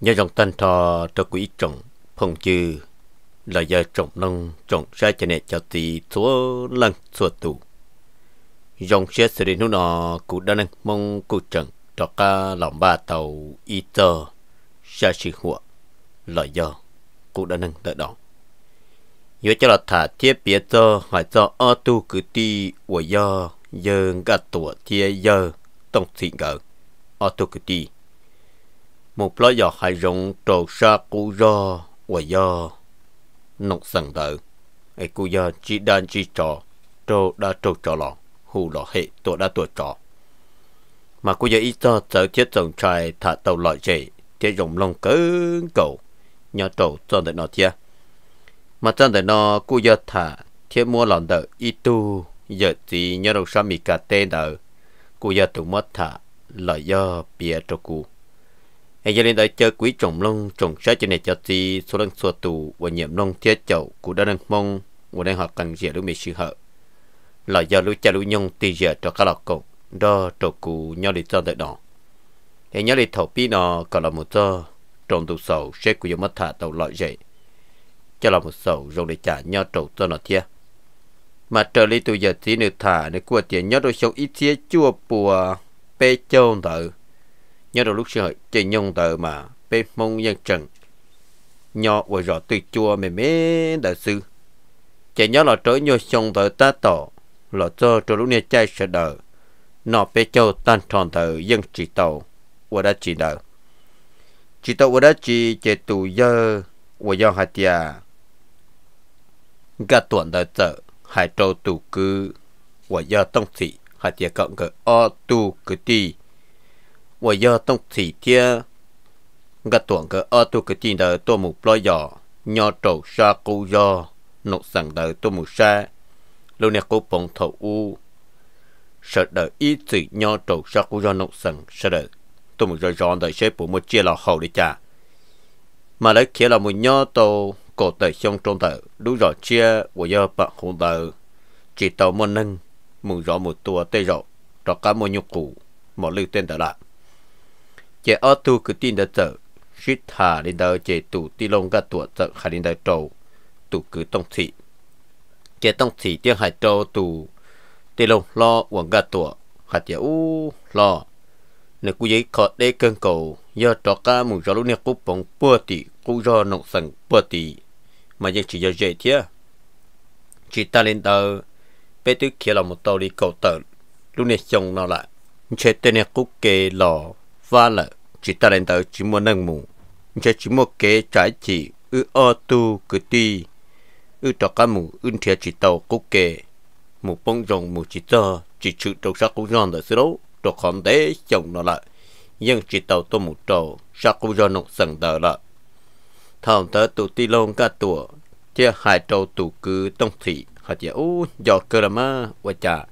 nhớ dòng tên thọ cho quỹ trồng phong chư là do trồng nông trồng ra cho nè cho tí chúa lần chúa tù dòng xe xử lý nó cụ đa năng mong cụ trần cho ca lòng ba tàu y tơ xa sư hụa là do cụ đa năng tự động nhớ cho là thả thiết bia tơ hỏi do ô tu cử ti của do giờ gạt tủa thiết giờ tổng thị ngờ ô tu cử ti một lối giọt hài rộng trột xa cú do và do nọc sẵn đợi ai cú do chỉ đàn chỉ trò trô đã trô trò lọ hù lọ hệ tổ đã tổ trò mà cú do ít cho sợ chết dòng trai thả tàu lọ chạy thế rộng lòng cứng cầu nhỏ trầu cho đợi nó chia mà cho đợi nó cú do thả thiết mua lòng đợi ít tu giờ chỉ nhớ đâu sao mì cà tê đợi cú do tụ mất thả là do bia cho cú giờ lên đây chơi quý trọng long trọng trái trên này cho tí số lần số tù và nhiệm lông thiết chậu của đa năng mong và đang học cần dễ lúc mình sự hợp là do lúc cha lúc nhung tì giờ cho các lọ cậu đó trò cụ nhau để cho đợi đó hệ nhớ để thầu pi nó còn là một cho trồng tụ sầu sẽ của giống mất thả tàu loại dậy cho là một sầu rồi để trả nhau trầu cho nó thiệt mà trở lại từ giờ tí nữa thả nữa qua tiền nhớ đôi sống ít thiệt chua bùa bê châu thử nhớ đâu lúc xưa chơi chỉ nhung tờ mà bê mông dân trần nhỏ của rõ tuyệt chua mê mê đại sư chỉ nhớ là trở nhô xong tờ ta tỏ là cho trở lúc này chạy sợ đờ nó bê châu tan tròn tờ dân chỉ tàu của đã chỉ đờ chỉ tàu của đã chỉ chế tù dơ của do hạt già gà tuần đại sợ hải châu tù cư của do tông thị hạt già cộng cỡ o tù cử ti 我要动起天，个短个二度个进的多木不要，要走沙沟要，弄上的多木沙，路呢沟崩头乌，sợ đợi ít chỉ nhau trầu sa cú do nông sần sợ đợi tôi rồi giòn đợi sẽ bù một chia lò hậu để trả mà lấy kia là một nhau tàu cổ tờ xong trong tờ đủ rõ chia của do bạn hồn tờ chỉ tàu một nâng một rõ một tua tê rõ cho cả một nhục cụ một lưu tên tờ lại chế ở tu cứ tin đã chở shit thả lên đó chế tu ti lông cả tuổi chở hai lên đó trâu tu cứ tông thị chế tông thị tiếng hai trâu tu ti lông lo uổng cả tuổi hạt chế u lo nè cú giấy khó đế cơn cầu do trọ cả mù cho lúc nè cú bóng bơ tì cú do nông sần bơ tì mà dân chỉ do dễ thế chỉ ta lên đó bé tứ kia là một tàu đi cầu tờ lúc này chồng nó lại chế tên này cú kê lò và là chỉ ta lên tới chỉ muốn nâng mù chỉ chỉ muốn kế trái chỉ ư ô tu cứ ti ư cho cá mù ư thiệt chỉ tàu cố kề mù bông rồng mù chỉ cho chỉ chữ đầu sắc cũng giòn rồi xí đâu đồ còn chồng nó lại nhưng chỉ tàu tôi mù trầu sắc cũng giòn nó sừng đờ lại thằng tớ tụ ti lông cả tủa chia hai trâu tụ cứ tông thị hạt giả u dọ cơ mà và chả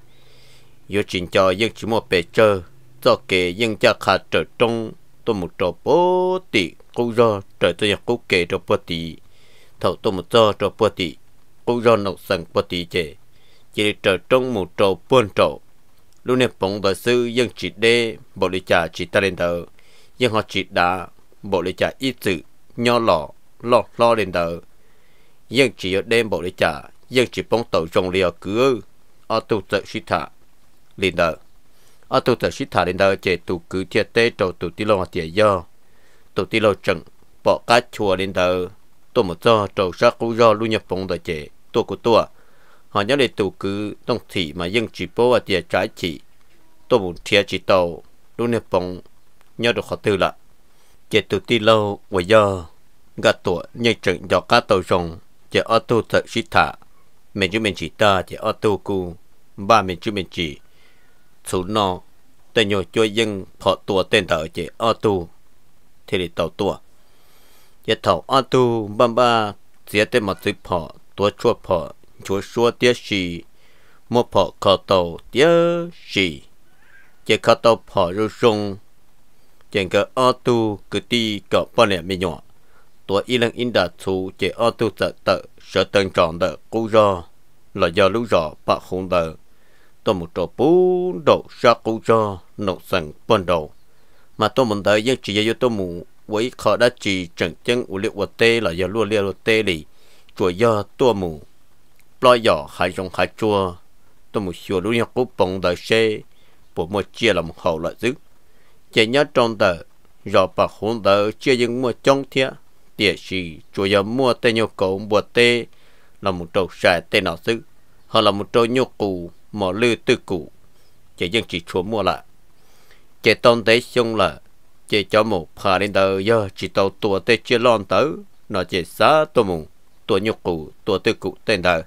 yêu chính cho nhưng chỉ một bề chơi cho kể dân cha khá trở trong tôi một trò bố tỷ cô do trở tôi nhà cô kể trò bố tỷ thầu tôi một trò trò bố tỷ cô do nọc sẵn bố tỷ chè chỉ trở trong một trò buôn trò lúc này bóng và sư dân chỉ đê bộ lý trả chỉ ta lên tờ dân họ chỉ đã bộ lý trả ít sự nho lọ lọ lo lên tờ dân chỉ ở đêm bộ lý trả dân chỉ bóng tàu trong lìa cứ ở tu trợ suy thả lên tờ ở tụ tờ sĩ thả đến đó chế tụ cứ thiết tế trầu tụ tí lô mà do tụ tí lô trận bỏ cá chùa đến đó tụ một do trầu sát cú do lưu nhập bóng đó chế tụ của tụ à. họ nhớ để tụ cứ tông thị mà dân chỉ bố và thiệt trái chỉ tụ một thiệt chỉ tàu lưu nhập bóng nhớ được họ tư lạ chế tụ tí lô và do gà tụ nhảy trận do cá tàu rồng chế ở tụ tờ sĩ thả mình chú mình chỉ ta chế ở tụ cu ba mình chú mình chỉ chú nó tên nhồi cho dân họ tua tên thở chỉ ở tu thì để tàu tua giờ tàu ở tu bamba ba chỉ tên mà chữ họ tua chua họ chúa chúa tiếc gì một họ khó tàu tiếc gì giờ khó tàu họ rồi dùng chẳng có ở tu cứ đi cả bao nhiêu mấy nhỏ tua y lăng in đã chú chỉ ở tu sợ tự sẽ tăng tròn đỡ cú do là giờ lúc rõ bạc hung đỡ tôi một trò bú đồ ra cụ cho nổ sẵn bên đầu mà tôi muốn thấy những chỉ cho tôi mù với khó đã chỉ chẳng chân u liệu tê là giờ luôn liệu tê đi chùa do tôi mù lo giờ hai trong hai chùa tôi mù xua luôn nhau cũng bông đời xe bộ mua chia làm hậu lợi dứt chỉ nhớ trong tờ rồi bạc hôn tờ chia những mua trong thia địa chỉ chùa giờ mua tê nhau cậu mua tê là một trâu sài tê nào dứt họ là một trâu nhau cụ mỏ lư tư cụ chế dân chỉ chúa mua lại chế tôn tế xong là chế cho một phà lên tờ giờ chỉ tàu tua tế chưa lon tớ nó chế xá tôi mùng tua nhục cụ tua tư cụ tên tờ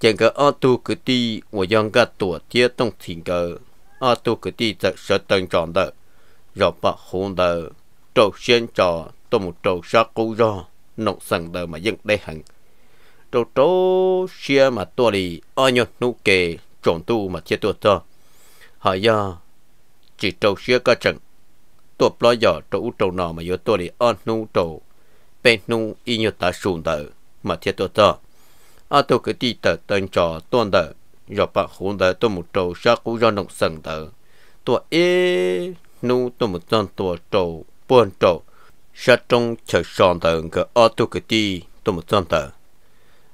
chế cái ô tu cứ đi ngoài dân cả tua chia tông thỉnh cờ ô tu cứ đi thật sợ tân tròn tờ rồi bạc hôn tờ trâu xuyên trò tôi một trâu sát cú ro nộp sẵn tờ mà dân đây hẳn trâu trâu xia mà tua đi ô nhột nụ kề trộn tu mà chia tua to họ do chỉ trâu xưa có chừng tua lo giò trâu trâu nọ mà yếu tua đi on nu trâu bên nu y như ta xuống tờ mà chia tua to ở tu cứ đi tờ tên trò tuôn tờ rồi bà hôn tờ tôi một trâu xa cú do nông sân tờ tua ê nu tôi một con tua trâu buôn trâu xa trong chờ sòn tờ ngờ ở tu cứ đi tôi một con tờ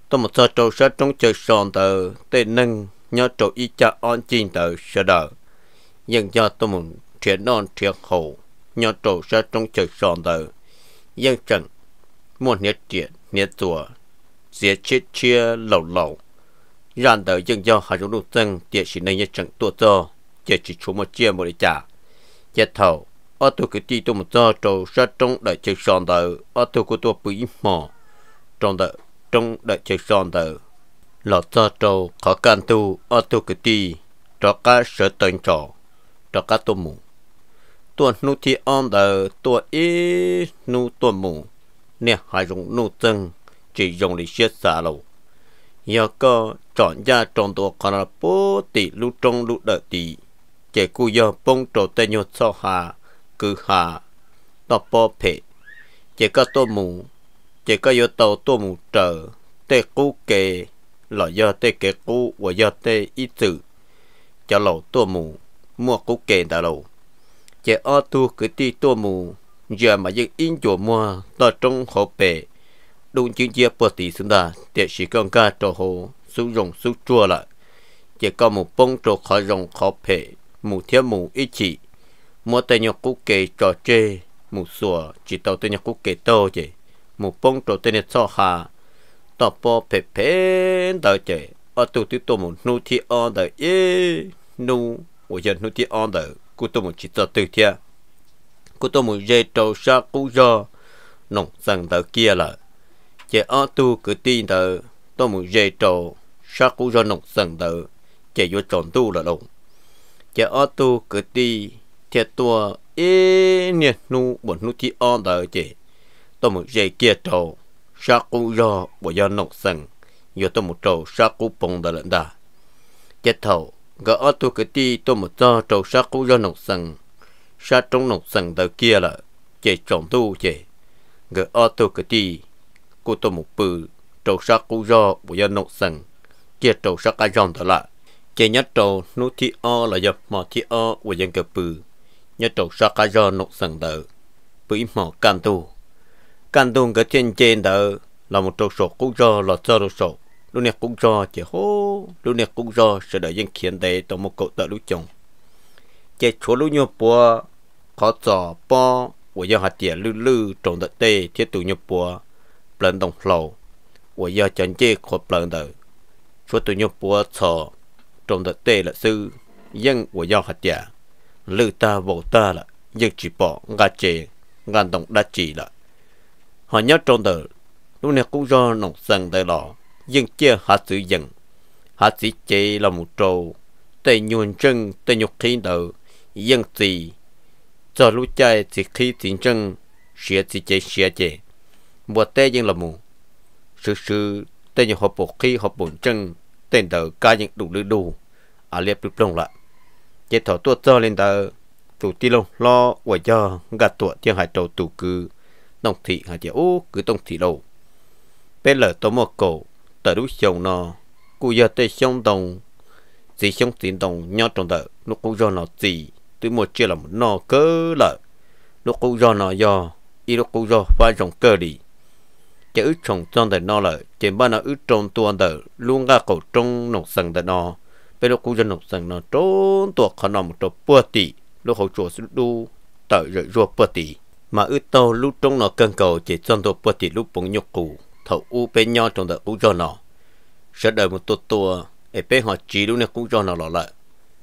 tôi một con trâu xa trong chờ sòn tờ tên nâng nhớ chỗ y cha on chín tờ sơ đờ dân cho tôi muốn chuyện non chuyện hồ nhớ chỗ sơ trong trời sòn tờ dân chẳng muốn nhớ chuyện nhớ chùa dễ chết chia lẩu lẩu rằng tờ dân do hai chúng đông tân địa chỉ này nhớ chẳng tua cho địa chỉ chú một chia một để trả chế thầu ở tôi cứ đi tôi một cho chỗ sơ trong đợi trời sòn tờ ở tôi cứ tôi bùi mò trong đợi trong đợi trời sòn tờ ลอดโตขอการตูอตุกตีตอกเสตงจอตอกตัวมูตัวนูที่อันเดอตัวอีนูตัวมูเนี่ยหายงนูจึงจียงลิเชสาโลยาก็จอนยาจงตัวคาราปุติลุจงลุดตีเจกูยอปงโตเตนยศหากือหาตอปอเพ เจก็ตัวมูเจก็ยอตัวตัวมูเจอเตกุเก là do tê kê cú và do tê ý tử cho lầu tua mù mua cú kê đã lầu chế ô tu cứ ti tua mù giờ mà dân in chùa mua là trong hộ bể đúng chính chia bớt tỷ xuống ta để sĩ con ca trò hồ sử dụng sử chua lại chỉ có một bông trò khỏi rồng khó bể mù thiếu mù ý chỉ mua tay nhọc cú kê trò chê mù sủa chỉ tàu tay nhọc cú kê tàu chế mù bông trò tay nhau cho hà tao bỏ phê phê tao chơi ở tụ tụ tụ một nụ thi on đời ê nụ bây giờ nụ thi on đời cú tụ một chỉ tao tự thia cú tụ một dây trâu sa cú do nông sang tao kia là chơi ở tụ cứ tin tao tụ một dây trâu sa cú do nông sang tao chơi vô tròn tu là đồng chơi ở tụ cứ tin thiệt tua ê e nè nụ bọn nụ thi on đời chơi tụ một dây kia trâu sa cú do bộ do nọc sừng do tôi một trầu sa cú bông đã lận đà chết thầu gỡ ở tôi cái ti tôi một do trầu sa cú do nọc sừng sa trong nọc sừng đầu kia là chạy trọng tu chạy gỡ ở tôi cái ti cô tôi một bự trầu sa cú do bộ do nọc sừng chia trầu sa cá giòn đó lạ, chạy nhất trầu nút thi o là dập mò thi o của dân cờ bự nhất trầu sa cá giòn nọc sừng đầu bự mò can tu căn tung cái trên trên đó là một trâu sổ cũng do là cho trâu sổ lúc này cũng do chỉ hô lúc này cũng do sẽ đợi dân khiến đấy trong một cậu tợ lúc chồng chỉ chỗ lúc nhiều bùa khó trò bò của do hạt tiền lư lư trồng đất tê thiết tụ nhiều bùa lần đồng lầu của do chân chê khó lần đời số tụ nhiều bùa trò trồng đất tê là sư dân của do hạt tiền lư ta vô ta là dân chỉ bỏ ngã chê ngàn đồng đã chỉ là họ nhớ trôn tờ lúc này cũng do nồng sân tại lò dân chưa hạ sử dần hạ sĩ chế là một trâu tây nhuận chân tây nhục khí đầu dân gì cho lũ chạy thì khí tiền chân sẽ thì chế sẽ chế một tê dân là mù sự sự tây nhục họp bộ khí họp bổn chân tên đầu ca những đủ lữ đủ à liệp được lông lại chế thọ tua cho lên đầu tụ ti lông lo quả do gạt tuột thiên hải trâu tụ cư tổng thị hà chị ô cứ tổng thị đâu bên lở tổ một cổ tờ đuôi chồng nó cụ giờ tê sông đồng dì sông tiền đồng nhau trong tờ nó cũng do nó dì từ một chia là một nó cơ lợ nó cũng do nó do y nó cũng do ba dòng cơ đi chỉ ước trồng trong tờ nó lợ trên ba nó ước trồng an tờ luôn ra cổ trong nọc sần tờ nó bên nó cũng do nọc sần nó trốn tuột khả năng một trộn bữa tỷ nó chùa trợ đu tờ rồi ruột bữa tỷ mà ư tàu lúc trong nó cần cầu chỉ chọn đồ bớt chỉ lúc bông nhục cụ thầu u bên nhau trong đợt u cho nó sẽ đợi một tuần tua để bên họ chỉ lúc này cũng cho nó lọ lại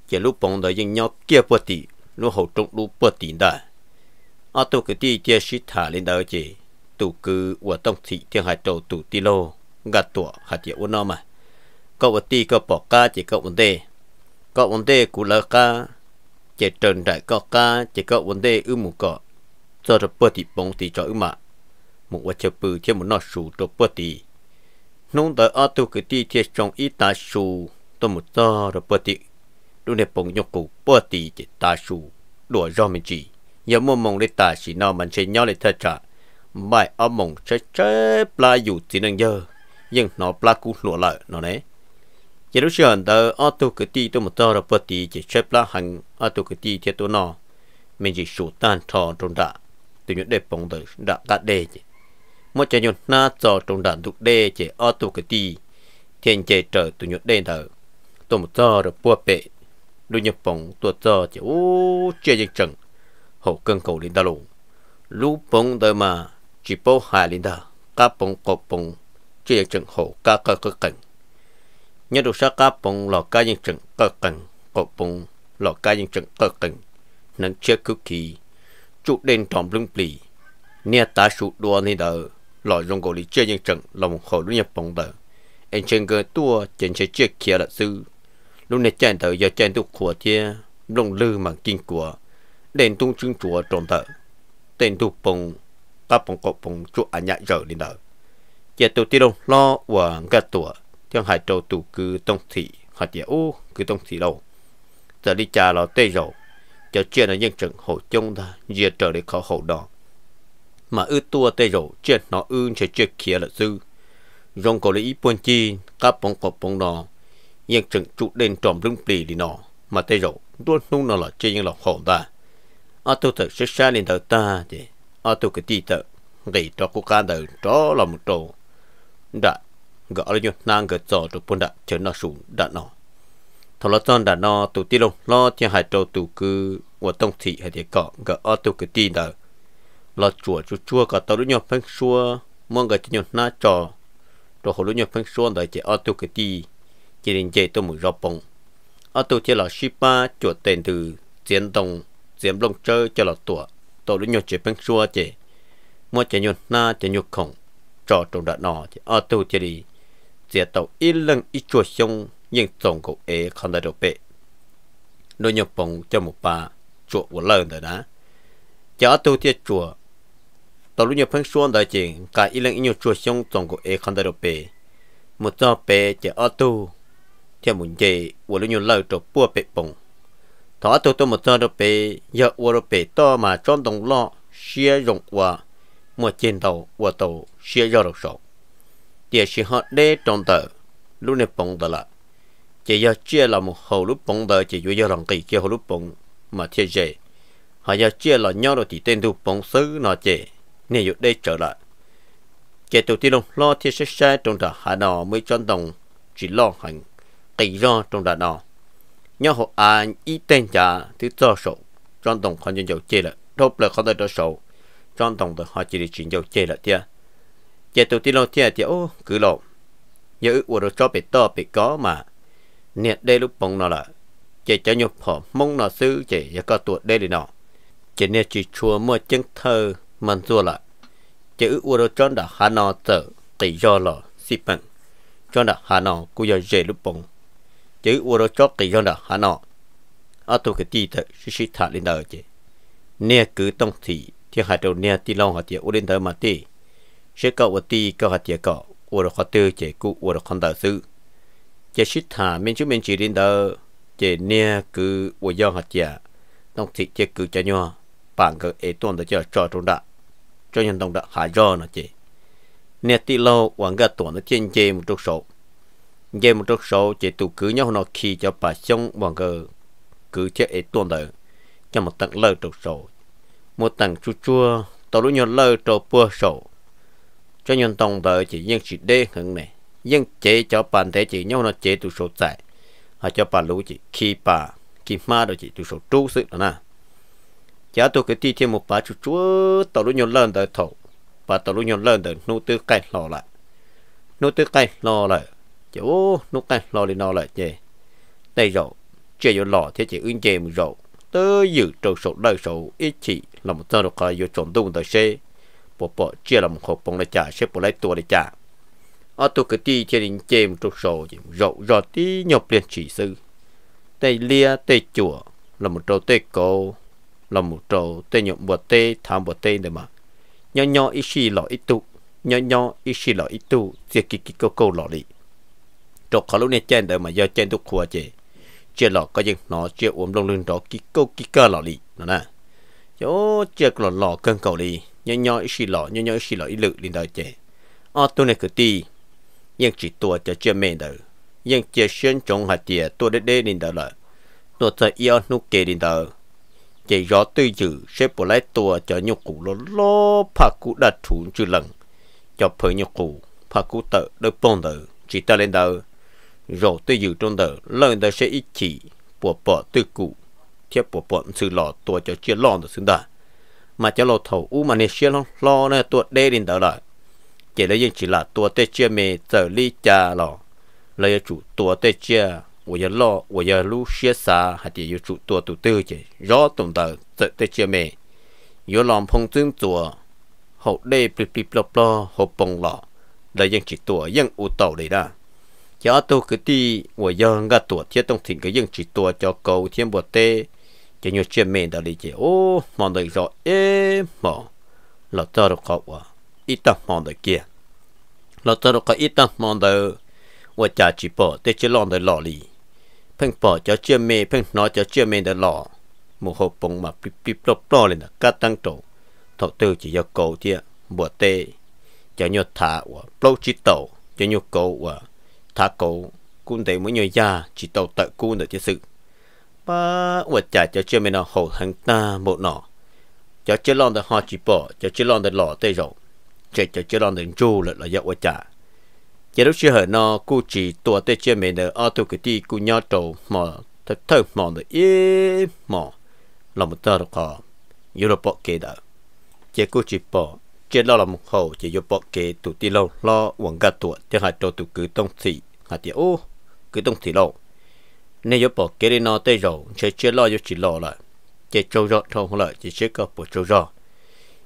chỉ lúc bông đợi những nhau kia bớt chỉ lúc hậu trong lúc bớt chỉ đã ở tôi cái đi chia sĩ thả lên đợi chỉ tụ cứ ở trong thị thiên hải châu tụ ti lô gạt tụa hạt địa u nó mà có vấn đề có bỏ ca chỉ có vấn đề có vấn đề của lỡ ca chỉ trần đại có ca chỉ có vấn đề ư mù cọ cho ra bớt thì bóng thì cho ư một vật bự chơi một nọ sù cho bớt thì nông tới ở tu cái ti trong ít ta sù tôi một cho ra bớt thì lúc này nhóc cụ bớt thì chỉ ta sù đùa do giờ mua mong để ta chỉ nào mình chơi nhau thật trả bài ở mong chơi chơi pla dù chỉ giờ nhưng nó pla cú nổ lại nó này giờ lúc sườn tới ở tu cái ti một cho ra bớt chỉ chơi pla hàng ở tu cái ti tôi nọ mình chỉ sù tan thò trong đạn tụi nhụt đẹp bóng tử đã cả đề chứ một chả nhụt na cho trong đàn thuộc đề chứ ở tụ cái ti, thiên chế trở tụi nhụt đề thở tụi một cho rồi bùa bệ đôi nhập bóng tụi cho chứ ô chế dịch trần hậu cân cầu lên ta lùng lũ bóng tử mà chỉ bố hài lên ta cá bóng cột bóng chế dịch trần hậu cá cơ cơ cảnh nhớ đồ sa cá bóng lò cá dịch trần cơ cảnh cột bóng lò cá dịch trần cơ cảnh nâng chế cực kỳ chủ đen tròn lưng bì nia ta sụ đua ni đỡ lòi rong gò lì chơi những trận lòng khổ lúc nhập bóng đỡ anh chân cơ tua chân chơi chơi kia là sư lúc này chân đỡ giờ chân tu khổ thia lông lư mảng kinh của đèn tung chương chùa tròn đỡ tên tu bông ta bông cột bông chú anh nhã giờ đi đỡ giờ tu tiêu lo và cả tua theo hải châu tu cứ tông thị hoặc giờ ô cứ tông thị đâu giờ đi trà lò tê rồi cho chuyện là nhân trừng hổ chung ta dìa trở để khó hậu đó mà ư tua tê rổ chuyện nó ư sẽ chuyện kia là dư rong có lý buồn chi các bóng cọp bóng đó nhân trừng trụ đền tròm lưng bì đi nó mà tê rổ đuôn nung nó là chơi nhân lọc hổ ta ở tôi thật sẽ xa lên đầu ta thì ở tôi cái tí tờ gây cho cô ca đời đó là một trò đã gọi là như nàng cái cho rồi buồn đã chờ nó xuống đã nó thọ lo chọn đã nó tụ ti lo lo chỉ hải trâu tụ cứ và tông thị hay để cọ gỡ ở tụ cái tì đó lo chùa chua chua cả tàu lúc nhau phân xua mong cái nhau na trò rồi hồ lúc nhau phân xua đợi chỉ ở tụ cái tì chỉ đến chơi tôi mới rập bông ở tụ chỉ là ship ba chùa tiền từ chiến đồng chiến long chơi cho là tụ tàu lúc nhau chỉ phân xua chỉ mua chỉ nhau na chỉ nhau khổng trò trong đã nó chỉ ở tụ chỉ đi chỉ tàu ít lần ít chùa xong nhưng tổng cục ế không đã được bệ nô nhập bồng cho một bà chùa của lợn rồi đó chả tu tiết chùa tao lúc nhập phân xuân đại chỉ cả ý lệnh nhiều chùa xong tổng cục ế không đã được bệ một do bệ chỉ ở tu theo muốn gì của lúc nhiều lợn trộn bùa bệ bồng thọ tu tu một do được bệ giờ của được bệ to mà trong đồng lo xia rộng qua mua trên tàu qua tàu xia do được sổ địa sĩ họ đê trong tờ lúc này bóng tờ lại chỉ do chia là một hồ lúc bóng đời chỉ do lòng kỳ kia hồ lúc bóng mà thiệt dễ họ do chia là nhau rồi thì tên thu bóng xứ nó chế nên dù đây trở lại kể từ tiên lo thiết sẽ sai trong đó hà nọ mới chọn đồng chỉ lo hành kỳ do trong đó nọ nhớ họ an ý tên trả thứ do sổ chọn đồng họ nhân dầu chế là đốt là không thể cho sổ chọn đồng thì họ chỉ để chuyển dầu chế là thiệt kể từ tiên lo thiệt thì ô cứ lộ nhớ ước của nó cho bị to bị có mà nè đây lúc bông nó là chỉ cho nhục họ mong nó sư chỉ có tuổi đây đi nọ, chỉ nên chỉ chùa mua chân thơ mình xua lại chỉ ưu đồ chọn đã hà nó tờ tỷ do lọ xịp bằng chọn đã hà nọ cũng giờ dễ lúc bông chỉ ưu đồ chọn tỷ do đã hà nó ở tu cái tí tờ sư sư thả lên đời chứ nè cứ tông thị thì hai đầu nè tí long họ tiệt ưu lên đời mà tí sẽ cậu ở tí cậu họ tiệt cậu ưu đồ khó tư chế cũng ưu đồ khó đời sư chỉ xích thả mình chú mình chỉ đến đó chỉ nè cứ vô do hạt giả nông thị chỉ cứ cho nhau bạn cứ ấy tuần đó cho cho trong đó cho nhân đồng đã hạ do nó chỉ nè tí lâu hoàng gà tuần nó trên chê một chút số chê một chút số chỉ tụ cứ nhau nó khi cho bà sông hoàng gà cứ chế ấy tuần đó cho một tầng lơ chút số một tầng chua chua tao lúc nhau lơ trâu bua số cho nhân đồng đó chỉ nhân chỉ đê hơn này nhưng chế cho bạn thế chỉ nhau nó chế tụ số tại hoặc cho bạn lũ chỉ khi bà khi mà đó chỉ tụ số trú sự đó nè giá tôi cái ti thêm một bà chú chúa tàu lũ nhau lên đời thổ bà tàu lũ nhau lên đời nô tư cay lò lại nô tư cay lò lại chỗ nô cay lò lên nò lại chè đây rồi chè vô lò thế chỉ ứng chè một rồi tớ giữ trâu số đời số ít chỉ là một tên đồ cái vô trộm tung đời xe bộ bộ chia là một hộp bông lại trả xếp bộ lấy tua để trả ở tụ cái ti trên đỉnh chèm trục sổ chỉ rộ rộ tí nhọc liền chỉ sư tây lia tây chùa là một trâu tây cổ là một trâu tây nhộn bờ tây tham bờ tây đấy mà nhỏ nhỏ ít xì lọ ít tụ nhỏ nhỏ ít xì lọ ít tụ chỉ kí kí câu câu lọ đi trâu khó lúc này trên đời mà giờ trên tụ khua chè chè lọ có những nó chè uống lông lưng đó kí câu kí cơ lọ đi nó nè chỗ chè lọ lọ cân cầu đi nhỏ nhỏ ít xì lọ nhỏ nhỏ ít xì lọ ít lự lên đời chè ở ờ, tụ này cứ ti nhưng chỉ tua cho chưa mệt đâu nhưng chưa xuyên trong hạt địa tua đế đế đến đó là nó sẽ yêu nụ kề đến đó chỉ gió tư dự sẽ bỏ lại tua cho nhục cụ lo lo 怕 cụ đã trốn chưa lần cho phơi phá cụ 怕 cụ tự được bông đó chỉ ta lên đó rồi tư dự trong đó lần đó sẽ ít chỉ bỏ bỏ tư cụ thiếp bỏ bỏ sự lò tua cho chưa lo được xứng đáng, mà cho lò thầu u mà nên xuyên lo lo nè tua đây đến đó là chỉ lấy chỉ là tua tê chia mê giờ lý cha lò lấy chủ tua tê chia 我要落，我要录些啥，还得要做多多多些，要懂得这这些没，有让碰真做，好累不不不不好崩了，来用几多用有道理啦。家都个地，我要个多些东西个用几多叫高天不得，就有见面的理解哦，忙得着哎忙，老早都搞我。ít tao mòn đời kia lo tao đâu có ít tao mòn đời và trả chỉ bỏ để chỉ lo đời lò lì phăng bỏ cho chưa mê phăng nói cho chưa mê đời lò một hộp bông mà bíp bíp lốp lo lên là cá tăng trổ thọ tư chỉ cho cầu kia bùa tê cho nhau thả và lâu chỉ tàu cho nhau cầu và thả cầu cũng để mỗi nhau già chỉ tàu tự cú được chứ sự ba và trả cho chưa mê nó hậu hàng ta một nọ cho chưa lo được họ chỉ bỏ cho chưa lo được lò tê rồi chạy chạy chơi đòn đến chú là là dạo trả Chế lúc chưa hở nó cụ chỉ tua tê chưa mẹ nở ở tụ kỳ ti cụ nhau trầu mà thật thơ mà nó yếm mà là một tờ được họ yêu là bỏ kế đó chỉ cụ chỉ bỏ chỉ lo là một hồ chỉ yêu bỏ kế tụ ti lâu lo quăng cả tụ thì hai trầu tụ cứ tông thị hai thì ô cứ tông thị lâu nên yêu bỏ kế đi nó tê rồi chỉ chỉ lo yêu chỉ lo là chế châu rõ thông là chế chế chỉ bộ châu trâu rõ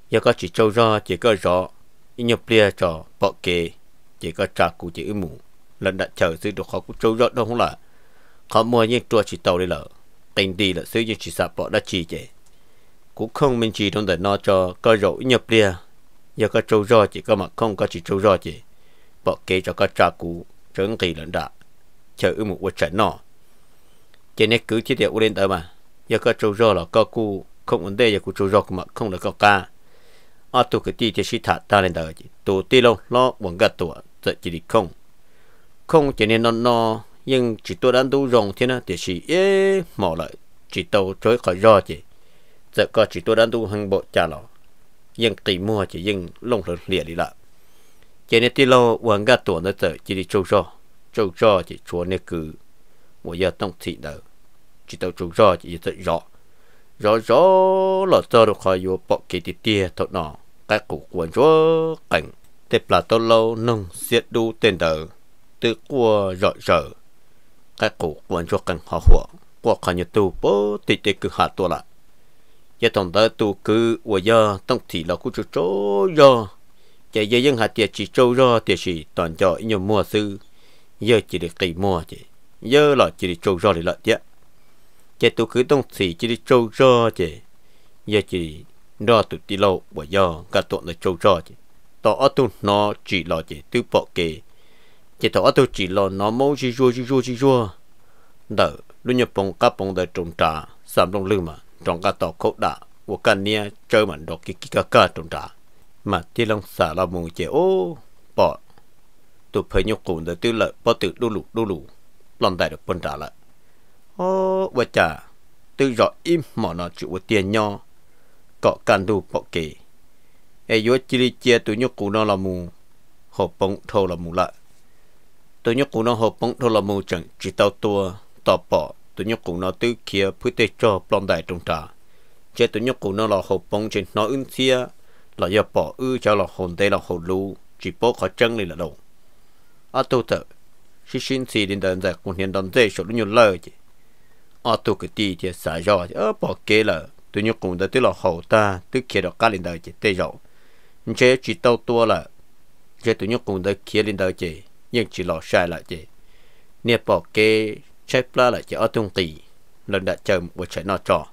yêu có chỉ châu rõ chế có rõ nhập lia cho bỏ kê chỉ có trả cụ chỉ mù lần đã chờ sự được khó cũng trâu rớt đâu không là khó mua những trua chỉ tàu đi lợ tình đi là sự những chỉ sạp bỏ đã chỉ chế cũng không minh chỉ trong đời nó cho có rổ nhập lia giờ có trâu rò chỉ có mà không có chỉ trâu rò chỉ bỏ kê cho có trả cụ trấn kỳ lần đã chờ ư một quật trận nọ cho nên cứ chỉ để u lên tới mà giờ có trâu rò là có cụ không vấn đề giờ cụ trâu rò mà không là có ca à tụ cái tí thì sĩ thả ta lên đời tụ tí lâu nó vẫn gạt tụ tự chỉ đi không không chỉ nó nó nhưng chỉ tôi đang đủ rộng thế nào thì sĩ ế mỏ chỉ tàu trôi khỏi rõ chứ giờ có chỉ tôi đang đủ hàng bộ trả lọ nhưng kỳ mua chỉ nhưng lông lợn lìa đi lại chỉ nên tí lâu vẫn gạt tụ nó tự chỉ trâu rõ trâu rõ chỉ chúa nên cứ một giờ tông thị đời chỉ tàu trâu rõ chỉ tự rõ rõ rõ là tớ được khỏi vô bọc kỳ tì tìa thật nọ các cụ quần rõ cảnh tệp là tớ lâu nâng diệt đu tên đờ tư qua rõ rõ các cụ quần rõ cảnh họ hùa qua khỏi nhà tù bố tì tì cứ hạ tù lại giờ thằng tớ tù cư ủa giờ tông thị là cũng chỗ chỗ giờ chạy giờ dân hạ tiệt chỉ trâu ra tiệt chỉ toàn cho nhiều mua sư giờ chỉ để cây mua chỉ giờ là chỉ để trâu ra để lợi tiệt chỉ tụ cứ đông xì chỉ đi trâu cho chỉ giờ chỉ đó tụ đi lâu bởi giờ cả tuần là trâu cho chỉ tỏ ở tụ nó chỉ lo chỉ tụ bỏ kề chỉ tỏ ở chỉ lo nó mau chỉ rua chỉ rua chỉ rua đỡ luôn nhập phòng cá phòng đỡ trồng trà sắm đông lương mà trồng cá tụ khâu đã của cá nia chơi mà đó cái cái cá cá trồng trà mà chỉ lòng xả là mù chỉ ô bỏ tụ phải nhục cùng đỡ tụ lợi bỏ tụ đu lù đu lù lòng đại được bận trả lại ô vợ chả tự rõ im mà nó chịu tiền nhau cọ càn đủ bỏ kể ai vô chỉ li chia tụi nhóc cụ nó là mù hộp bóng thâu là mù lại tụi nhóc cụ nó hộp bóng thâu là mù chẳng chỉ tao tua tao bỏ tụi nhóc cụ nó tự kia phút tê cho plom đại trong trà chế tụi nhóc cụ nó là hộp bóng trên nó ứng xia là do bỏ ư cho là hồn tê là hồn lú chỉ bố khó chân này là đồng à tôi thở xin xin xin đến đơn giản cũng hiện đón dây số lúc nhiều lời chứ ở tụ cái tì thì xả rõ ở bỏ kế là tôi nhớ cũng đã tức là hậu ta tức kia đó cá lên đời chỉ tê rõ chế chỉ tao tua là chế tôi nhớ cũng đã kia linh đời chỉ nhưng chỉ lo sai lại chỉ nè bỏ kế chế pla là chỉ ở tung tì lần đã chờ một trái nó cho.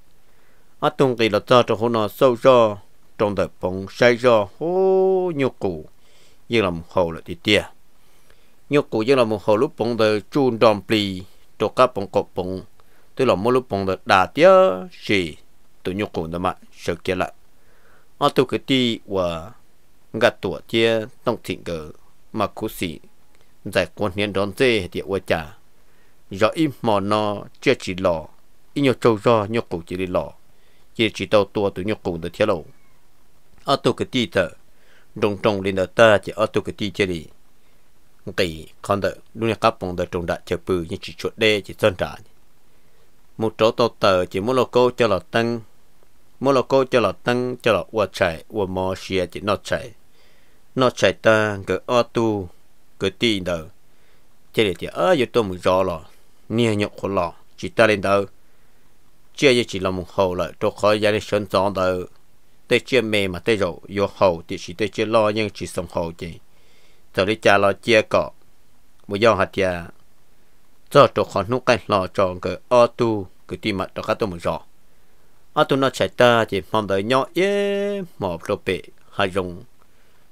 ở tung tì là cho cho hồ nó sâu rõ trong đời phong sai rõ hồ nhớ cụ nhưng làm hậu là đi tia nhớ cụ nhưng làm hậu lúc bóng đời chun đòn plì cho các bóng cột phong tôi là mua lúc bông được đà tía gì tôi nhục cổ đó mà sợ kia lại ở tôi cái đi và gạt tuổi kia trong thịnh cơ mà cố sĩ giải quan hiện đón dê thì ua trả do im mò nó chưa chỉ lò ít nhiều trâu do nhục cổ chỉ đi lò chỉ chỉ tàu tua tôi nhục cổ được thiết lộ ở tôi cái đi thở đồng trồng lên ở ta chỉ ở tôi cái đi chơi đi kỳ con đợi luôn này các bông đợi trồng đại chờ bự nhưng chỉ chuột đê chỉ sơn trà một chỗ tổ tờ chỉ mua lô cô cho là tăng mua lô cô cho là tăng cho là qua chạy qua mò xìa chỉ nó chạy nó chạy ta cứ ô tu cứ tin đầu chỉ để chỉ ở chỗ tôi một rõ lọ nia nhậu khổ lọ chỉ ta lên đầu chưa gì chỉ là một hậu lại cho khỏi gia đình sơn gió đầu tê chia mềm mà tê rộ vô hậu thì chỉ tê chia lo nhưng chỉ sống hậu chỉ rồi đi trả lo chia cọ một do hạt già cho tổ khó nút cái lò cho cái ô tu cái tim mặt đó các tôi muốn rõ ô tu nó chạy ta chỉ mong đợi nhỏ ye một lô bể hai dùng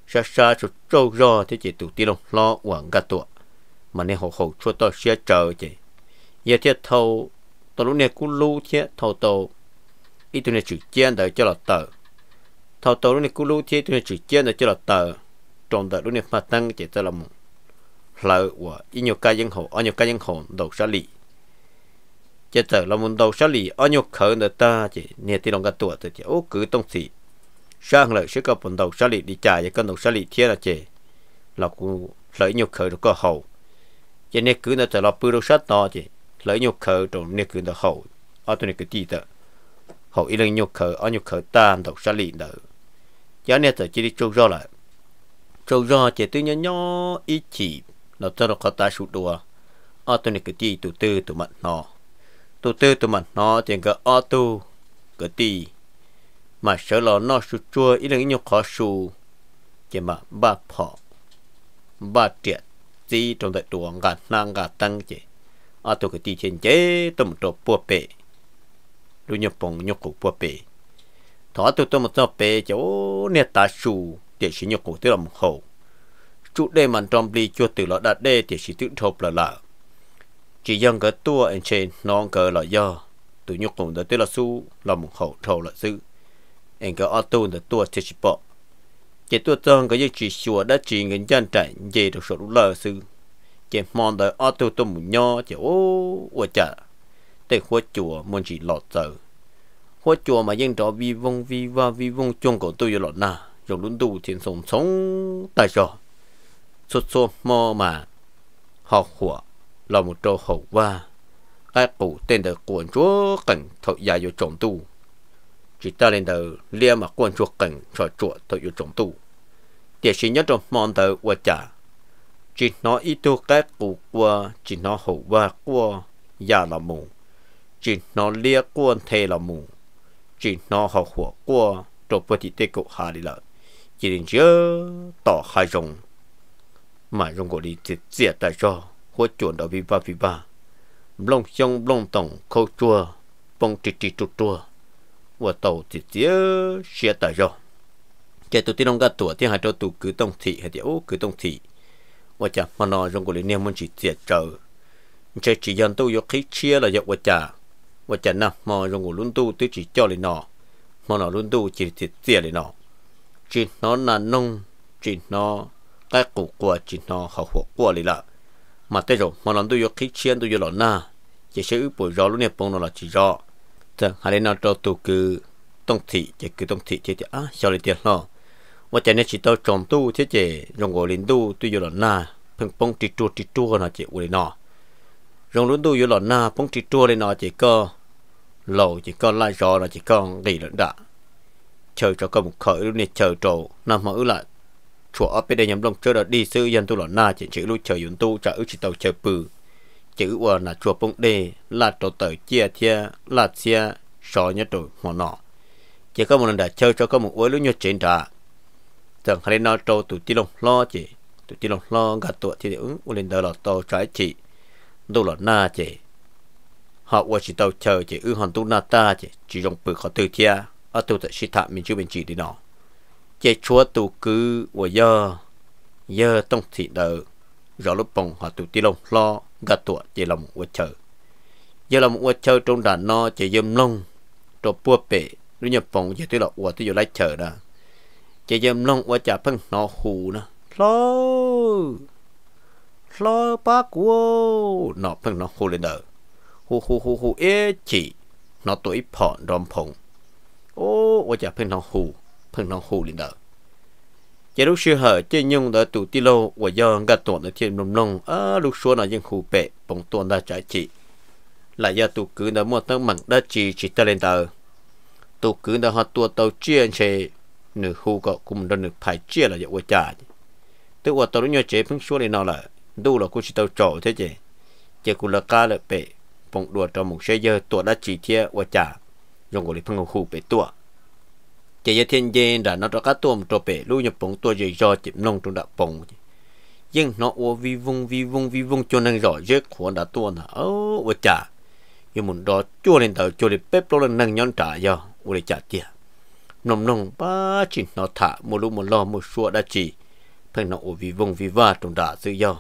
xa xa chút trâu rõ thì chỉ tụ tiên lo quảng cả tuổi mà nên hồ hồ cho tôi xe chờ chỉ ye thiết thâu tôi lúc này cũng lưu thiết thâu tàu ít tôi này chữ chen đợi cho là tờ thâu tàu lúc này cũng lưu thiết tôi này chữ chen đợi cho là tờ trong đợi lúc này phát tăng chỉ tôi là một lợ của in nhiều cái nhân hồ ở nhiều cái nhân hồ đầu xa lì chế tờ là muốn đầu xa lì ở nhiều khởi nữa ta chỉ nè thì lòng cả tuổi thì chỉ ô cứ tông xì sang lợi sẽ có phần đầu xa lì đi trả cho con đầu xa lì thiên là chế là cũng lợi nhiều khởi được có hậu chế nè cứ nữa tờ là bự đầu xa to chế lợi nhiều khởi trong nè cứ được hậu ở tụi nè cứ tì tờ hậu ít lần nhiều khởi ở nhiều khởi ta đầu xa lì nữa giá nè tờ chỉ đi trâu do lại trâu do chế tư nhỏ nhỏ ít chỉ nó cho nó có ta sụt đùa ở ờ, tôi này cái gì tụ tư tụ mặt nó tụ tư tụ mặt nó thì cái ở ờ tu cái gì mà sợ là nó sụt chua ý là nhiều khó sụ chỉ mà ba phọ ba triệt gì trong đại đùa ngà nang ngà tăng chỉ ở ờ, tôi cái gì trên chế tôi một trộn bùa bể đôi nhập bông nhập cục bùa bể thọ tôi tôi một trộn bể chỗ nét ta sụ để sử nhập cục tôi làm hậu chủ đề mà trong bì chua từ lọ đặt đê thì chỉ tự thộp là lạ chỉ dân cái tua anh trên non cờ là do tụi nhục cùng đó tức là su là một hậu thầu là dữ anh cái auto là tua thì chỉ bỏ chỉ tua trong cái gì chỉ sửa đã chỉ người dân trại về được số lợ sư chỉ mong đợi auto tôi muốn nhò chỉ ô ô chả để khuất chùa muốn chỉ lọt giờ khuất chùa mà dân trò vi vong vi và vi vong chung của tôi lọt na rồi luôn tu thiên sống sống tại trò số số mô mà họ hủa là một chỗ hậu qua ai cụ tên đời quần chúa cảnh thọ dài vô trọng tu chỉ ta lên đời lia mà quần chúa cảnh trò chuột thọ vô trồng tu địa chỉ nhất trong mòn đời qua trả chỉ nó ít tu cái cụ qua chỉ nó hậu qua qua già là mù chỉ nó lia quân thề là mù chỉ nó họ hủa qua trò bất thị tê cụ hà đi lợi chỉ đến chưa tỏ hai rồng mà rong cổ đi tiệt chia tại cho hỗ chuẩn đó vì ba vì ba long xong long tổng khâu chua bông chỉ chỉ chua chua và tàu chỉ chia chia tại cho chạy tụi tiên ông cả tuổi tiên hai cho tụi cứ tông thị hay tiểu cứ tông thị và chả mà nó rong cổ đi niêm muốn chỉ tiệt chờ chạy chỉ dân khí chia là dọc và chả và chả nào mà rong cổ luôn tu tôi chỉ cho lên nó mà nó luôn tu chỉ chỉ tiệt lên nó chỉ nó là nông chỉ nó cái cụ của chỉ nó họ hộ của lì mà tới rồi mà lần tôi vô khí chiến tôi vô lọ na chỉ sẽ ướp bồi rõ nè bông nó là chỉ rõ thật hà lên nó tôi cứ tông thị chỉ cứ tông thị chỉ à sao lại tiền lo và nên chỉ tao trồng tu thế chỉ rồng gỗ lên tu tôi vô lọ na phừng bông chỉ chua chỉ chua nó chỉ uli nó rồng luôn tu vô lọ na bông chỉ chua lên nó chỉ có lầu chỉ có lai rõ là chỉ có gì lận đã chờ cho có một khởi luôn nè chờ trầu nằm mở lại chùa ở bên đây nhắm lòng chơi đợt đi sư dân tu lọ na chỉ chữ lúc chờ yun tu trả ước chỉ tàu chờ bự chữ ở là chùa bông đê là tổ tờ chia chia là chia so nhất rồi họ nọ chỉ có một lần đã chơi cho có một uối lúc nhột trên đã rằng hai nó trâu tụ ti lông lo chỉ tụ ti lông lo gạt tụ thì ứng u lên đời lọ tàu trái chị tu lọ na chỉ họ uối chỉ tàu chờ chỉ ư hòn tu na ta chỉ chỉ dùng bự khó từ chia ở tu tại sĩ thạm mình chưa bên chỉ đi nọ chế chúa tù cứ của giờ giờ tông thị đỡ rõ lúc bồng họ tụ tí lông lo gạt tụa chế lòng của chờ giờ lòng của chờ trong đàn nó chế dâm lông trong bùa bể lúc nhập bồng chế tí lọ của tí lấy chờ đó chế dâm lông của chả phân nó hù nó lo lo bác của nó phân nó hù lên đỡ hù hù hù hù ế chị nó tuổi phọn đom phồng ô ôi chả phân nó hù phần nông hồ lên đó giờ lúc xưa hở chơi nhung đã tụ ti lô và do gạt tuần ở trên nông nông ở lúc xưa là dân khu bệ bóng tuần đã trả chị là do tụ cứ đã mua tấm mảng đã chỉ chỉ ta lên tờ tụ cứ đã họ tua tàu chia chê nửa khu có cùng đơn nửa phải chia là do qua trả tức qua tàu nhớ chế phương xuống lên nó là đủ là cô chỉ tàu trổ thế chứ chỉ cô là ca là bệ bóng đùa trong một xe giờ tuần đã chỉ thia qua trả dùng là phương khu bệ tuần chỉ giờ thiên nhiên đã nó đã tuồng trộn bể lưu nhập bóng tua gì do chìm nông trong đạo bóng nhưng nó ô vi vung vi vung vi vung cho nên rồi rất khó đã tuồng hả ô ô chả như muốn đó chua lên đầu chua lên bếp lô lên nâng nhon trả do ô để trả tiền nông nông ba chỉ nó thả một lúc một lo một xua đã chỉ thành nó ô vi vung vi va trong đạo dữ do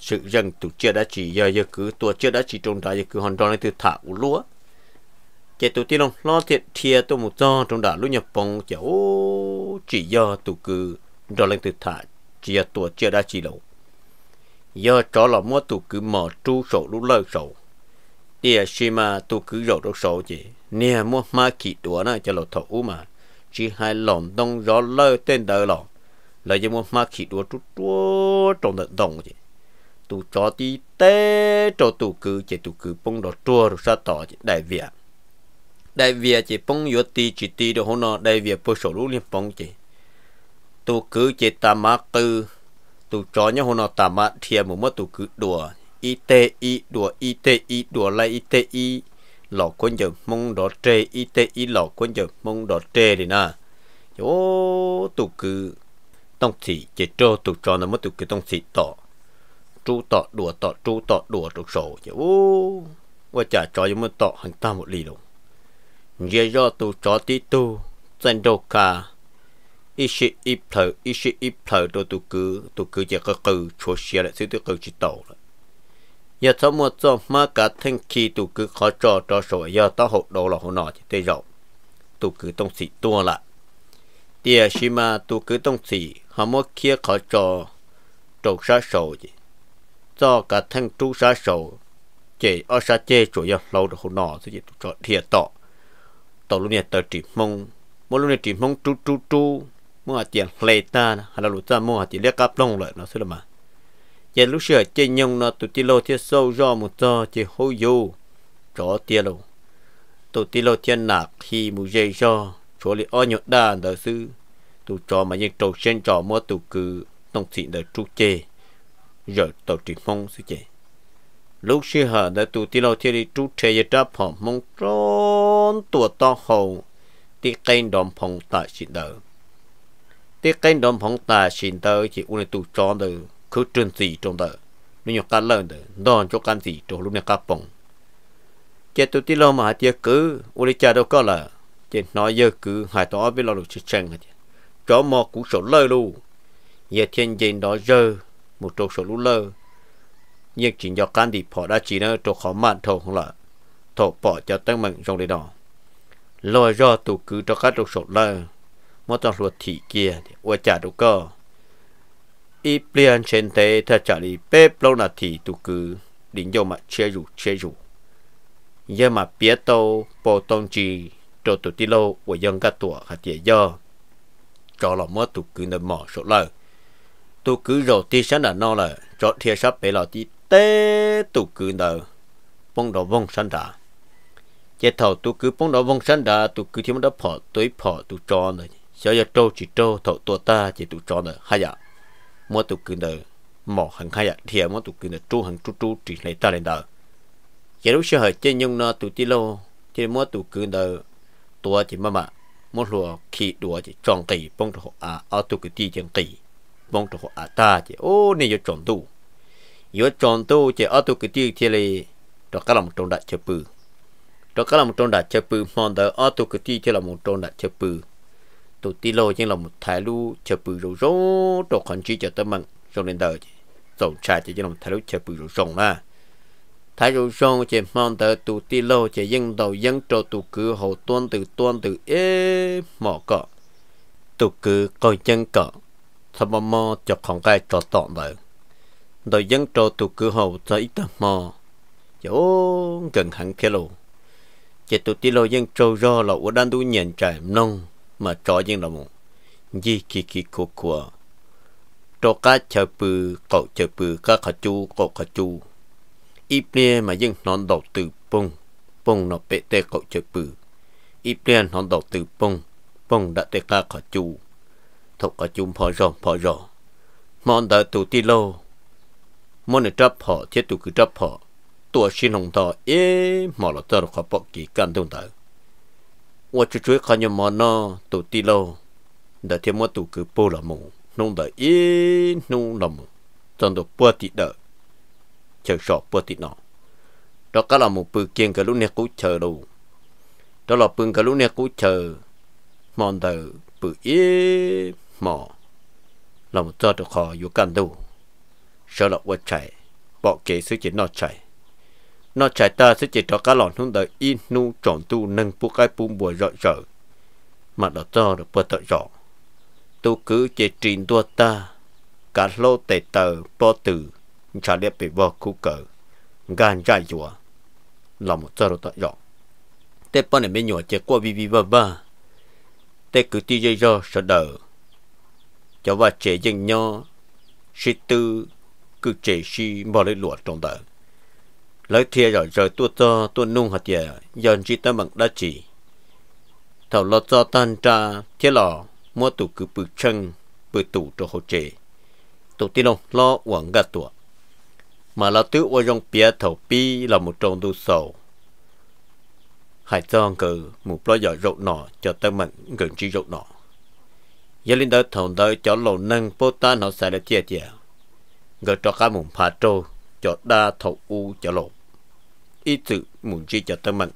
sự dân tụ chia đã chỉ do giờ cứ tua chia đã chỉ trong đã giờ cứ hòn tròn này từ thả ô lúa chế tụ tiên long lo thiệt thiệt tôi một do trong đó lúc nhập bóng cháu chỉ do tụ cử đo lên từ thả chỉ do tụ chưa đã chỉ lẩu do chó là mua tụ cử mở tru sổ lúc lơ sổ thì à xí mà tụ cử rổ đâu sổ chứ nè mua ma kỳ đùa nó cho lẩu thổ mà chỉ hai lòng đông gió lơ tên đờ lòng là cho mua ma kỳ đùa chút chút trong đợt đồng chứ tụ chó tí tê cho tụ cử chế tụ cử bông đó chua rồi sao tỏ đại việt đại việt chỉ phong yếu ti chỉ tì đồ nọ đại việt bố sổ lũ liên phong chỉ tu cứ chỉ tà má tư tu cho nhá hôn tà má thiê mù mất tu cứ đùa y tê y đùa y tê y đùa lại y tê y lọ quân giờ mong đỏ trê y tê y lọ quân giờ mong đỏ trê thì na chỗ tu cứ tông chỉ chỉ cho tu cho nó mất tu cứ tông chỉ tỏ chú tọ đùa tọ chú tọ đùa trụ sổ chỗ ô qua trả cho những mất tọ hàng ta một lì đồng giờ do tụ chó tí tu chân đồ cả ít sẽ ít thở ít sẽ ít thở đồ tụ cứ tụ cứ giờ có cử chúa xe lại sự tụ cứ chỉ tàu lại giờ thọ một cho mà cả thanh khi tụ cứ khó cho cho số, giờ tao hộ đồ là hộ nọ thì tê rồi, tụ cứ tông xị tua lại tia xí mà tụ cứ tông xị họ mua kia khó cho trầu xa sổ gì cho cả thanh trụ xa sổ chỉ ở xa chê chủ yếu lâu được hộ nọ thì chỉ tụ trò thiệt tọt tổ luôn nè tờ chỉ mong mỗi lúc nè chỉ mong chú chú chú mua hạt tiền lê ta hay là lũ ta mua hạt tiền liếc cáp lông lại nó sẽ là mà giờ lúc xưa chơi nhung nó tụi tilo thiết sâu do một cho chơi hôi dù chó tia lô tụi tilo thiết nạc khi mù dây do chỗ li o nhột đa đờ sư tụi chó mà những trâu sen trò mua tụi cứ tông xịn đờ chú chê giờ tàu chỉ mong sư chê lúc xưa hở đã tụ tí lâu thì đi trú trẻ giờ đáp phòng mong trốn tụ to hầu tí kênh đòn phòng ta xin đỡ tí kênh đòn phòng ta xin đỡ chỉ u này tụ tròn đỡ cứ trơn gì trong đỡ nó nhọc cá lớn đỡ đòn cho cá gì trong lúc này cá phòng chỉ tụ tí lâu mà hạt giờ cứ u này cha đâu có là chết nói giờ cứ hai tỏ biết lo được chứ chẳng hả chó mò cũng sổ lơ luôn giờ thiên nhiên đó giờ một trâu sổ lú lơ nhưng chỉ do can đi bỏ đã chỉ nó cho khó mặn thầu không là thầu bỏ cho tăng mạnh trong đấy đó lo do tụ cứ cho các đồ sột lơ mà trong luật thị kia thì ua trả đồ cơ y plian trên thế thật trả đi bếp lâu là thị tụ cứ đỉnh dâu mà chế rủ chế rủ giờ mà biết tàu bộ tông chi cho tụ tí lâu của dân các tuổi hạt địa do cho là mất tụ cứ nên mỏ sột lơ tụ cứ rồi tí sáng là no là cho thiệt sắp bể là tí tế tụ cử nợ bông đỏ vong sẵn ra chế thầu tụ cứ bông đỏ vong sẵn ra tụ cứ thiếu đó phỏ tối phỏ tụ cho nợ cho giờ trâu chỉ trâu thầu tua ta chỉ tụ cho nợ hay à, mua tụ cử nợ mỏ hàng hay à, thiệt à, mua tụ cử nợ tru hàng tru tru chỉ lấy ta lên đờ chế lúc sợ hở chế nhung nợ tụ ti lô chế mua tụ cử nợ tua chỉ mà mà mua lùa khi đùa chỉ tròn tỷ bông đỏ à ở à tụ cứ ti chẳng tỷ bông đỏ à ta chỉ ô này giờ tròn đủ yếu chọn tu chỉ ở tu cái tiêu thì là đó cái lòng tròn đại chập bự đó các làm tròn đại chập bự mòn đời ở tu cái tiêu thì là một tròn đại chập bự tu ti lô chính là một thái lu chập bự rồi rồi đó còn chỉ cho tâm mạng trong nền đời tổng trà chỉ chính là một thái lu chập bự rồi rồng là thái lu rồng chỉ mòn đời tu ti lô chỉ dân đầu dân trò tu cứ hậu tuân từ tuân từ ế mỏ cọ tu cứ e coi chân cọ thầm mò cho con cái trò tọn đời đời dân trò tụ cửa hậu ra ít tầm mò chỗ gần hẳn kia lô chỉ tụ tí lô dân trâu ro là ở đan đu nhận trải nông mà trò dân là một gì kỳ kỳ khô khô trò cá chờ bự cậu chờ bự cá khả chu cậu khả chu ít nè mà dân nón đầu từ bông bông nó bể tê cậu chờ bự ít nè nón đầu từ bông bông đã tê cá khả chu thục khả chu phò rò phò rò món đã tụ tí lô mỗi nơi chấp họ thiết tục cứ chấp họ tuổi xin hồng thọ ế mà là tớ khó bọc kỳ can thông thở 我只追看见么呢？都低喽，那天我都去报了梦，弄得一弄了梦，真的不低的，就说不低呢。đó cả là một bự kiện cái lúc này cũng chờ đủ đó là bự cái lúc này cũng chờ mòn đầu bự ít mỏ là một tơ khó vô can đủ sợ là vật chạy bỏ kế sư chỉ nó chạy nó chạy ta sẽ chỉ cho cá lòn không đợi in nu tròn tu nâng bu cái bùm bùi rợ rợ mà đó cho được bơ tợ rõ tu cứ chỉ trình đua ta cả lô tệ tờ bo từ trả liệp bị vợ khu cờ gan ra dùa là một giờ tợ rõ tê bọn này mới nhỏ chỉ qua vi vi vơ vơ tê cứ ti dây do sợ đờ cho bà trẻ dân nho suy tư cứ chế xí bỏ lấy lụa trong tờ lấy thia rồi rồi tua cho tua nung hạt dẻ dần chỉ ta bằng đá chỉ thảo lo cho tan tra thế lò mua tủ cứ bự chân bự tủ cho hỗ chế tủ tin ông lo uổng gạt tủ mà là tứ ô dòng bia thảo pi là một trong tu sầu hải giang cử một lo giỏi rộng nọ cho ta mình gần chỉ rộng nọ giờ lên đó thầu đó cho lầu nâng bố ta nó xài là thiệt thiệt ngờ cho cá mùng phá trâu cho đa thầu u cho lộ ít tự mùng chi cho tâm mình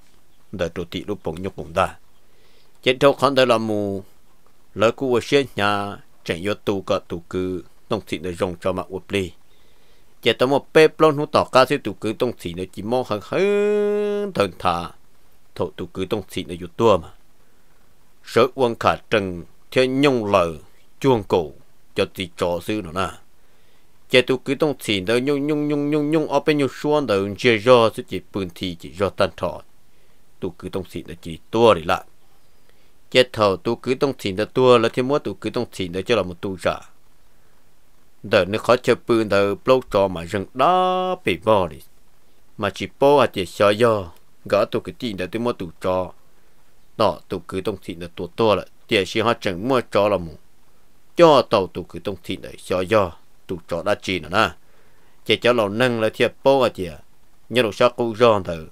đợi trụ thị lúc bóng nhục bóng đa trên trâu khó đợi là mù lời cú ở xe nhà chẳng yếu tù cả tù cư tông thị nơi rong cho mạng ụp lì chỉ tao một bê plon hú tỏ ca sẽ tù cư tông thị nơi chỉ mong hơn hơn thần thà thổ tù cư tông thị nơi dụt tua mà sở quân khả trần theo nhung lời chuông cổ cho tì trò sư nữa nè chế tu cứ tông chỉ đỡ nhung nhung nhung nhung nhung ở bên nhung xuân đỡ chế do sự chỉ bùn thì chỉ do tan thọ tu cứ tông chỉ đỡ chỉ tua đi lại chế thầu tu cứ tông chỉ đỡ tua là thêm mua tu cứ tông chỉ đỡ cho là một tu giả đỡ nếu khó chế bùn đỡ lâu cho mà rừng đó bị bỏ đi mà chỉ bỏ à chỉ sợ do gõ tu cứ chỉ đỡ tu mua tu cho đó tu cứ tông chỉ đỡ tua tua là tiền sĩ họ chẳng mua cho là mù cho tàu tu cứ tông chỉ đỡ sợ do tụ trọ đã chi nữa nè chỉ cho lò nâng là thiệp bố à chị nhớ sao cũng giòn thử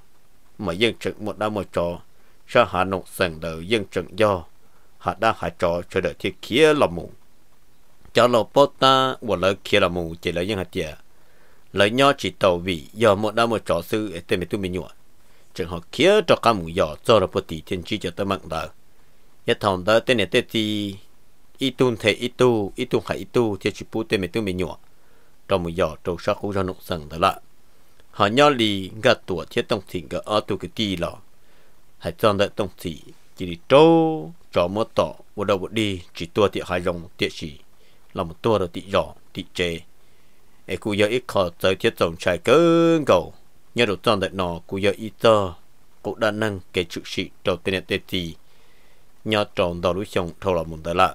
mà dân trực một đá một trò sao hạ nộp sẵn đầu dân trực do hạ đá hạ trò cho đợi thiệp kia là mù cho lò bố ta và lỡ kia là mù chỉ là dân hạ chị lỡ nhỏ chỉ tàu vị do một đá một trò sư ở tên mình tụi mình trường họ kia cho cá mù giò cho là bố tỷ thiên chi cho tới mạng đời nhất thòng đó tên này tên thì itun thể itu itun khả itu thì chỉ bút tên mình tương mình nhỏ trong một giờ trâu sắc cũng ra nụ sần đó là họ nhỏ lì gà tuổi thiết tông thị gà ở tuổi cái tì lò. hãy chọn đại tông thị chỉ đi trâu cho một tỏ một đầu một đi chỉ tua thì hai dòng tiệt chỉ là một tua rồi tị nhỏ tị chế ai cũng giờ ít khó tới thiết tổng trái cơn cầu nhớ được chọn đại nọ cũng giờ ít tơ cũng đã nâng cái chữ sĩ trong tên tên tê tì nhớ tròn đầu lối chồng thâu là một đại là.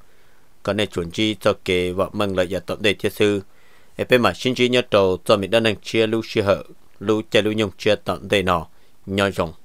còn nên chuẩn chi cho kế vợ mừng lợi giải tận đề thiết sư ở bên mà xin chi nhớ trầu cho mình đang năng chia lưu chia hở lưu chia lưu nhung chia tận đề nọ nhỏ dòng